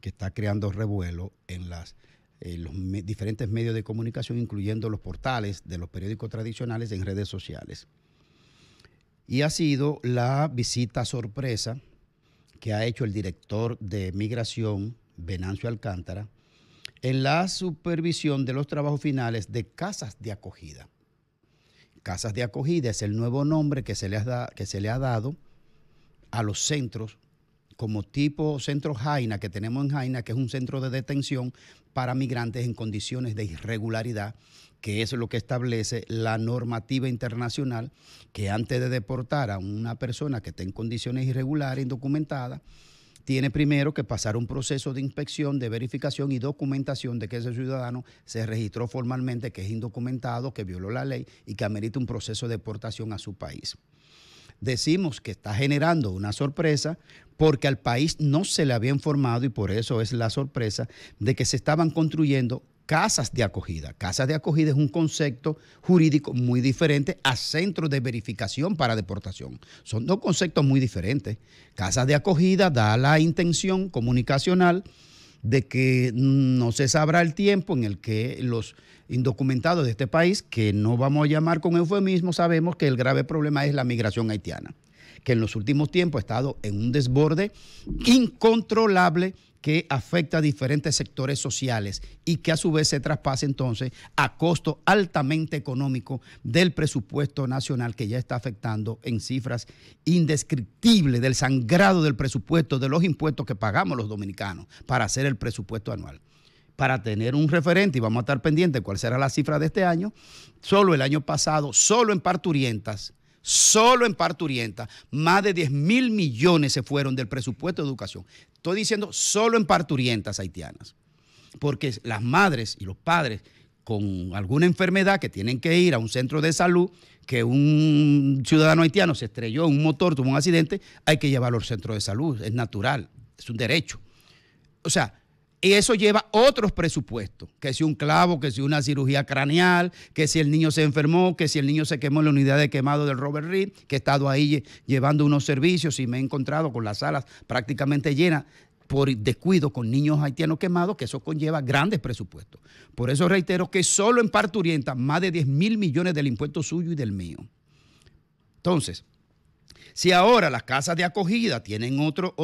que está creando revuelo en las eh, los diferentes medios de comunicación, incluyendo los portales de los periódicos tradicionales en redes sociales. Y ha sido la visita sorpresa que ha hecho el director de migración, Venancio Alcántara, en la supervisión de los trabajos finales de casas de acogida. Casas de acogida es el nuevo nombre que se le que se le ha dado a los centros como tipo centro Jaina que tenemos en Jaina, que es un centro de detención para migrantes en condiciones de irregularidad, que es lo que establece la normativa internacional, que antes de deportar a una persona que esté en condiciones irregulares, indocumentadas, tiene primero que pasar un proceso de inspección, de verificación y documentación de que ese ciudadano se registró formalmente, que es indocumentado, que violó la ley y que amerita un proceso de deportación a su país decimos que está generando una sorpresa porque al país no se le había informado y por eso es la sorpresa de que se estaban construyendo casas de acogida. Casas de acogida es un concepto jurídico muy diferente a centros de verificación para deportación. Son dos conceptos muy diferentes. Casas de acogida da la intención comunicacional de que no se sabrá el tiempo en el que los indocumentados de este país, que no vamos a llamar con eufemismo, sabemos que el grave problema es la migración haitiana que en los últimos tiempos ha estado en un desborde incontrolable que afecta a diferentes sectores sociales y que a su vez se traspasa entonces a costo altamente económico del presupuesto nacional que ya está afectando en cifras indescriptibles del sangrado del presupuesto, de los impuestos que pagamos los dominicanos para hacer el presupuesto anual. Para tener un referente, y vamos a estar pendientes cuál será la cifra de este año, solo el año pasado, solo en parturientas, Solo en parturientas más de 10 mil millones se fueron del presupuesto de educación. Estoy diciendo solo en parturientas haitianas, porque las madres y los padres con alguna enfermedad que tienen que ir a un centro de salud, que un ciudadano haitiano se estrelló en un motor, tuvo un accidente, hay que llevarlo al centro de salud, es natural, es un derecho. O sea, y eso lleva otros presupuestos, que si un clavo, que si una cirugía craneal, que si el niño se enfermó, que si el niño se quemó en la unidad de quemado del Robert Reed, que he estado ahí llevando unos servicios y me he encontrado con las salas prácticamente llenas por descuido con niños haitianos quemados, que eso conlleva grandes presupuestos. Por eso reitero que solo en Parturienta más de 10 mil millones del impuesto suyo y del mío. Entonces, si ahora las casas de acogida tienen otro,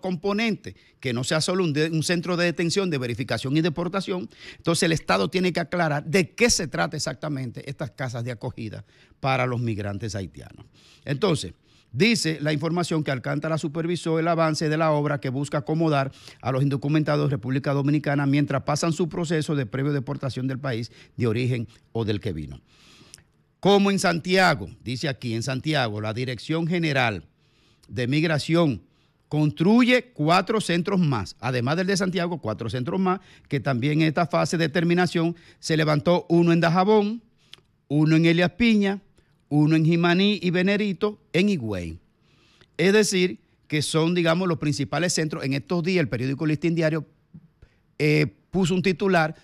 componente, que no sea solo un, un, centro de detención, de verificación y deportación, entonces el Estado tiene que aclarar de qué se trata exactamente estas casas de acogida para los migrantes haitianos. Entonces, dice la información que Alcántara supervisó el avance de la obra que busca acomodar a los indocumentados de República Dominicana mientras pasan su proceso de previo deportación del país de origen o del que vino. Como en Santiago, dice aquí en Santiago, la Dirección General de Migración construye cuatro centros más, además del de Santiago, cuatro centros más, que también en esta fase de terminación se levantó uno en Dajabón, uno en Elias Piña, uno en Jimaní y Venerito, en Higüey. Es decir, que son, digamos, los principales centros. En estos días el periódico Listín Diario eh, puso un titular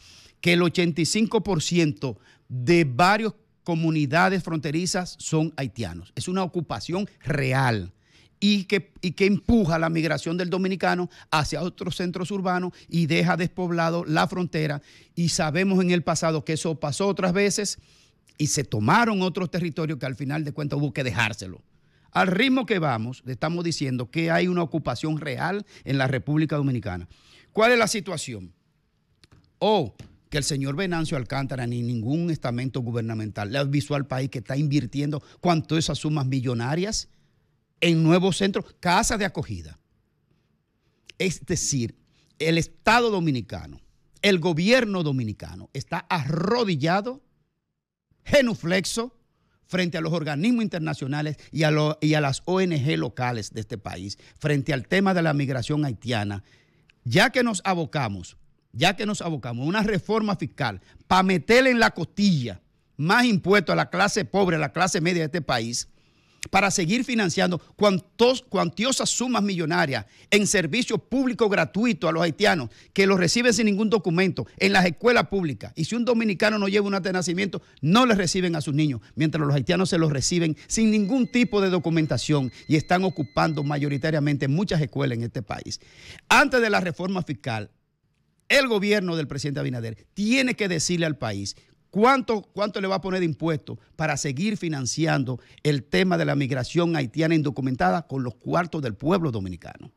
que el 85% de varios comunidades fronterizas son haitianos. Es una ocupación real. Y que, que, empuja la migración del dominicano hacia otros centros urbanos y deja despoblado la frontera. Y sabemos en el pasado que eso pasó otras veces y se tomaron otros territorios que al final de cuentas hubo que dejárselo. Al ritmo que vamos, le estamos diciendo que hay una ocupación real en la República Dominicana. ¿Cuál es la situación? O oh, el señor Venancio Alcántara ni ningún estamento gubernamental le avisó al país que está invirtiendo cuanto esas sumas millonarias en nuevos centros, casas de acogida. Es decir, el Estado dominicano, el gobierno dominicano está arrodillado, genuflexo, frente a los organismos internacionales y y a, las ONG locales de este país, frente al tema de la migración haitiana, ya que nos abocamos ya que nos abocamos a una reforma fiscal para meterle en la costilla más impuestos a la clase pobre, a la clase media de este país, para seguir financiando cuantiosas sumas millonarias en servicio público gratuito a los haitianos que los reciben sin ningún documento en las escuelas públicas. Y si un dominicano no lleva un acta de nacimiento, no les reciben a sus niños, mientras los haitianos se los reciben sin ningún tipo de documentación y están ocupando mayoritariamente muchas escuelas en este país. Antes de la reforma fiscal, el gobierno del presidente Abinader tiene que decirle al país ¿Cuánto, ¿Cuánto, le va a poner de impuestos para seguir financiando el tema de la migración haitiana indocumentada con los cuartos del pueblo dominicano?